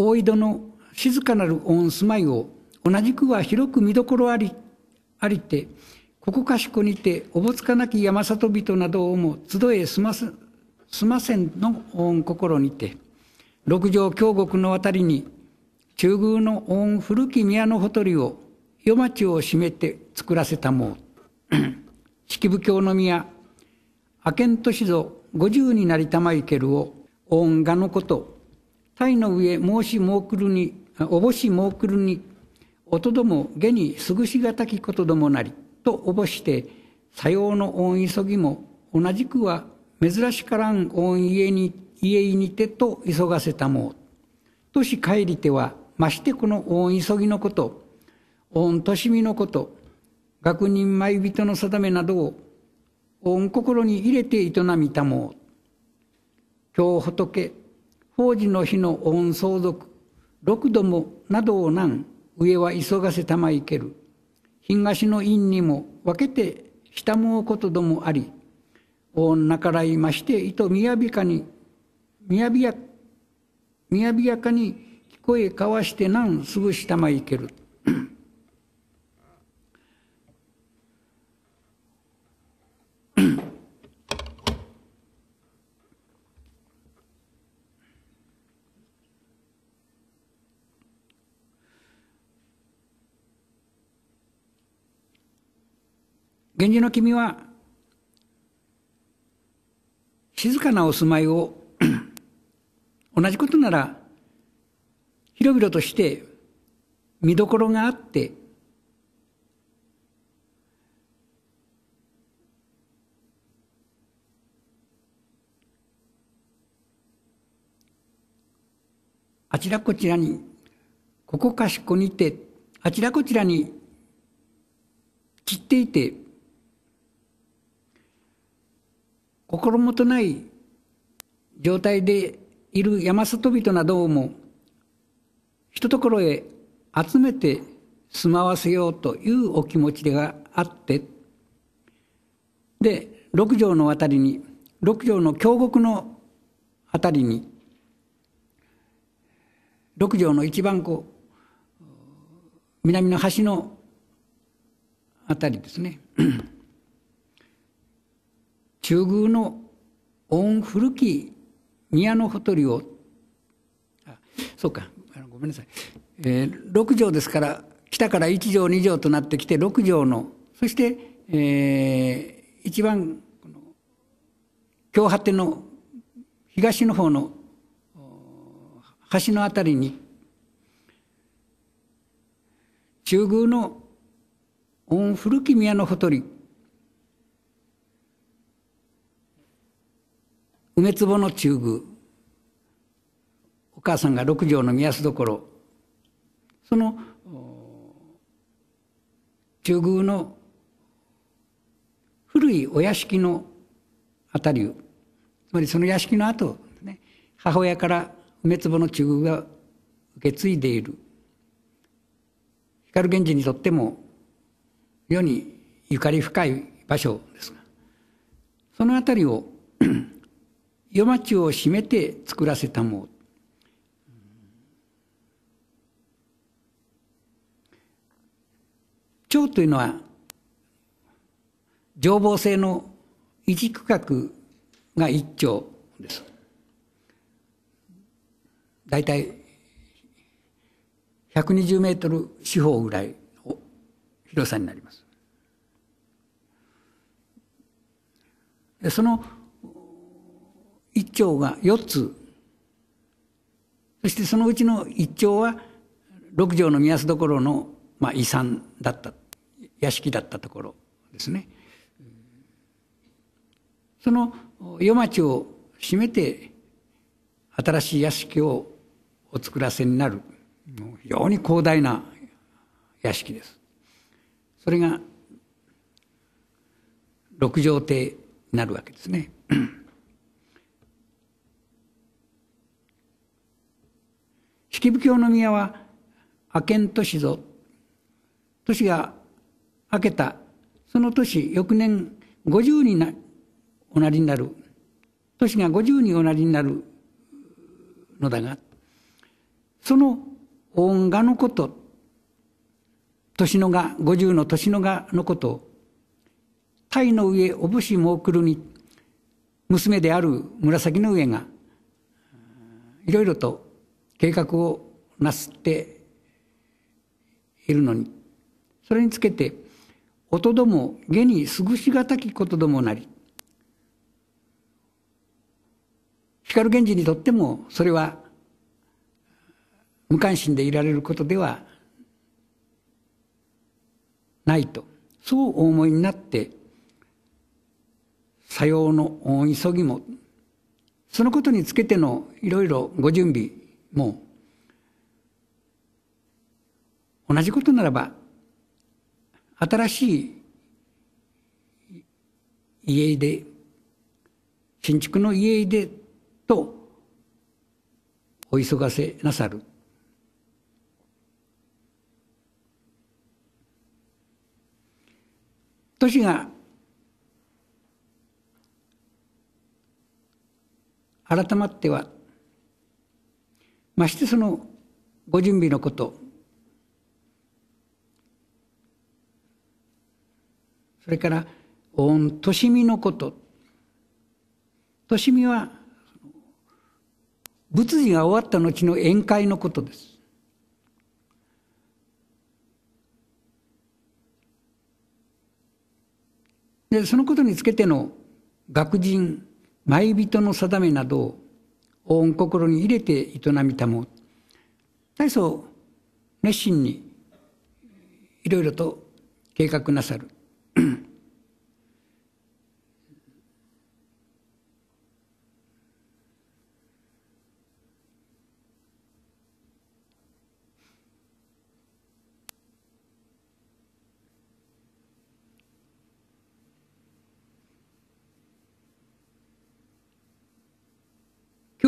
大井戸の静かなる御住まいを同じくは広く見どころあり、ありて、ここかしこにて、おぼつかなき山里人などをも集えすます、すませんの御心にて、六条京極の渡りに、中宮の御古き宮のほとりを、夜町を閉めて作らせたもう。式部教の宮、明けんぞ五十になりたまいけるを、御賀のこと、体の上申し申くるにおぼし申くるにおとども下にすぐしがたきことどもなりとおぼしてさようの御急ぎも同じくは珍しからん御家に家にてと急がせたもうとし帰りてはましてこの御急ぎのこと御としみのこと学人舞人の定めなどを御心に入れて営みたもう今日仏法事の日の恩相続、六度もなどを難、上は急がせたまいける。東の院にも分けて下もうことどもあり、女からいまして、糸みやびかに、みやびや、みやびやかに聞こえかわしてなんすぐ下まいける。源氏の君は、静かなお住まいを 同じことなら、広々として、見どころがあって、あちらこちらに、ここかしこにて、あちらこちらに散っていて、心もとない状態でいる山里人などをもひとところへ集めて住まわせようというお気持ちがあってで六条の辺りに六条の峡谷の辺りに六条の一番こう南の端の辺りですね中宮の御古き宮のほとりをあそうかあのごめんなさい、えー、6畳ですから北から1畳2畳となってきて6畳のそして、えー、一番この京果ての東の方の橋の辺りに中宮の御古き宮のほとり梅壺の中宮お母さんが六条の宮こ所その中宮の古いお屋敷の辺りつまりその屋敷の後、ね、母親から梅坪の中宮が受け継いでいる光源氏にとっても世にゆかり深い場所ですがその辺りを夜町を閉めて作らせたもう。町というのは情報性の一区画が一町です。大体120メートル四方ぐらいの広さになります。その一丁が4つそしてそのうちの一丁は六条の宮安所の、まあ、遺産だった屋敷だったところですねその夜町を閉めて新しい屋敷をお作らせになる非常に広大な屋敷ですそれが六条邸になるわけですね式部教の宮は明けん年ぞ。年が明けた、その年、翌年50にな、おなりになる。年が50におなりになるのだが、その恩賀のこと、年のが、50の年のがのことを、鯛の上おぶしもうくるに、娘である紫の上が、いろいろと計画をなすっているのにそれにつけて音ども下にすぐしがたきことどもなり光源氏にとってもそれは無関心でいられることではないとそうお思いになってさようの急ぎもそのことにつけてのいろいろご準備もう同じことならば新しい家出新築の家出とお急がせなさる。年が改まってはましてそのご準備のことそれから御年見のこと年見は仏事が終わった後の宴会のことです。でそのことにつけての学人舞人の定めなどを御心に入れて営みたも大層熱心にいろいろと計画なさる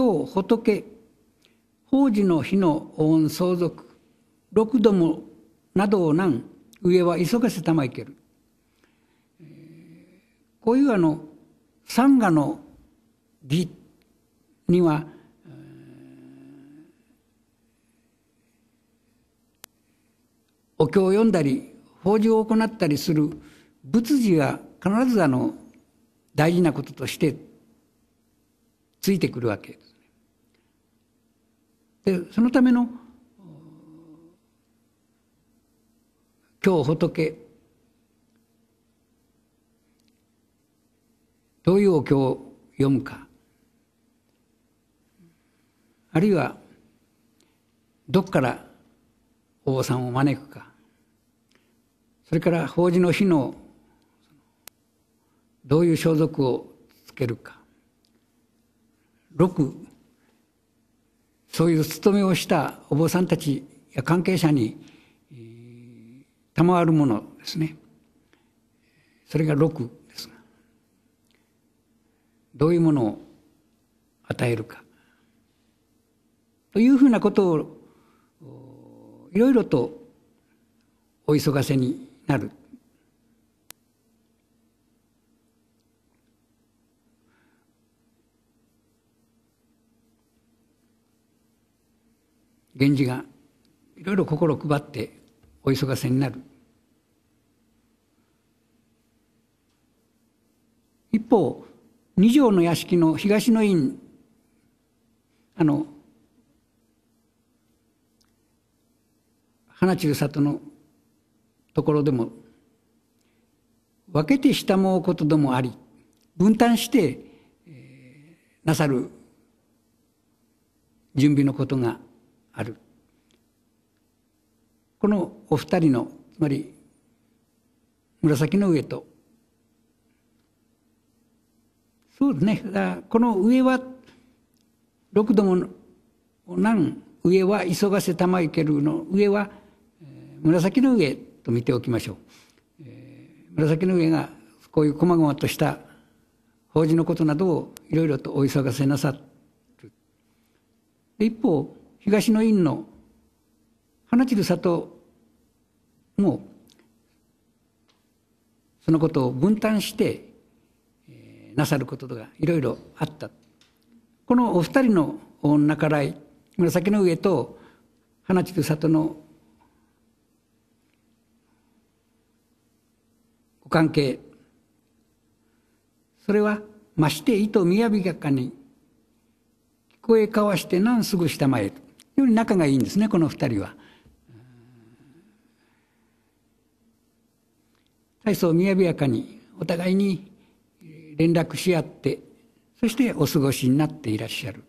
今日仏法事の日の恩相続六度もなどを難上は急がせたまいける、えー、こういうあの三河の儀には、えー、お経を読んだり法事を行ったりする仏事が必ずあの大事なこととしてついてくるわけです。でそのための今日仏どういうお経を読むかあるいはどこからお坊さんを招くかそれから法事の日のどういう装束をつけるか六そういう務めをしたお坊さんたちや関係者に、えー、賜るものですねそれが六ですどういうものを与えるかというふうなことをいろいろとお急がせになる源氏がいろいろ心を配ってお忙がせになる一方二条の屋敷の東の院あの花中里のところでも分けて下もうことでもあり分担して、えー、なさる準備のことがあるこのお二人のつまり紫の上とそうですねこの上は六度も何上は急がせ玉いけるの上は、え紫の上と見ておきましょう、え紫の上がこういう細々とした法事のことなどをいろいろとお急がせなさる一方東の院の花散里もそのことを分担してなさることがいろいろあったこのお二人の女からい紫の上と花散里のご関係それはまして意図雅かに聞こえ交わして何すぐ下前。まえとより仲がいいんですねこの二人は。大層みやびやかにお互いに連絡し合ってそしてお過ごしになっていらっしゃる